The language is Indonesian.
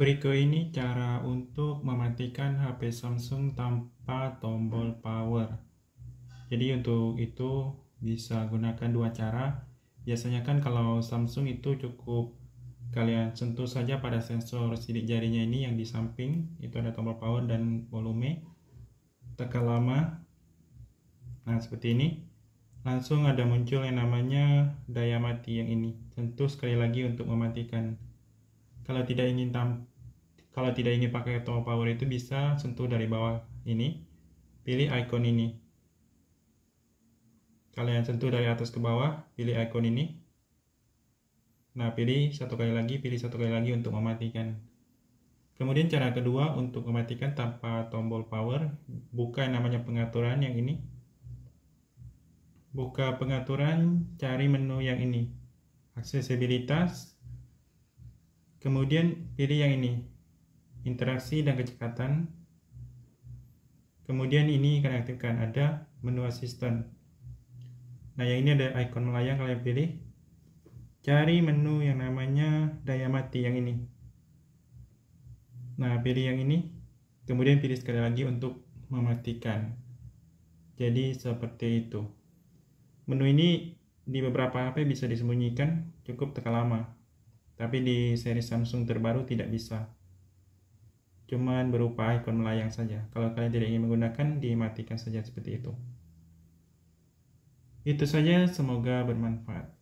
Berikut ini cara untuk mematikan HP Samsung tanpa tombol power. Jadi untuk itu bisa gunakan dua cara. Biasanya kan kalau Samsung itu cukup kalian sentuh saja pada sensor sidik jarinya ini yang di samping, itu ada tombol power dan volume. Tekan lama. Nah, seperti ini. Langsung ada muncul yang namanya daya mati yang ini. Sentuh sekali lagi untuk mematikan kalau tidak ingin tam kalau tidak ingin pakai tombol power itu bisa sentuh dari bawah ini pilih icon ini kalian sentuh dari atas ke bawah pilih icon ini nah pilih satu kali lagi pilih satu kali lagi untuk mematikan kemudian cara kedua untuk mematikan tanpa tombol power buka yang namanya pengaturan yang ini buka pengaturan cari menu yang ini aksesibilitas Kemudian pilih yang ini, interaksi dan kecepatan. Kemudian ini kalian aktifkan, ada menu asisten. Nah, yang ini ada icon melayang kalian pilih. Cari menu yang namanya daya mati yang ini. Nah, pilih yang ini. Kemudian pilih sekali lagi untuk mematikan. Jadi seperti itu. Menu ini di beberapa HP bisa disembunyikan, cukup tekan lama. Tapi di seri Samsung terbaru tidak bisa. Cuman berupa ikon melayang saja. Kalau kalian tidak ingin menggunakan, dimatikan saja seperti itu. Itu saja, semoga bermanfaat.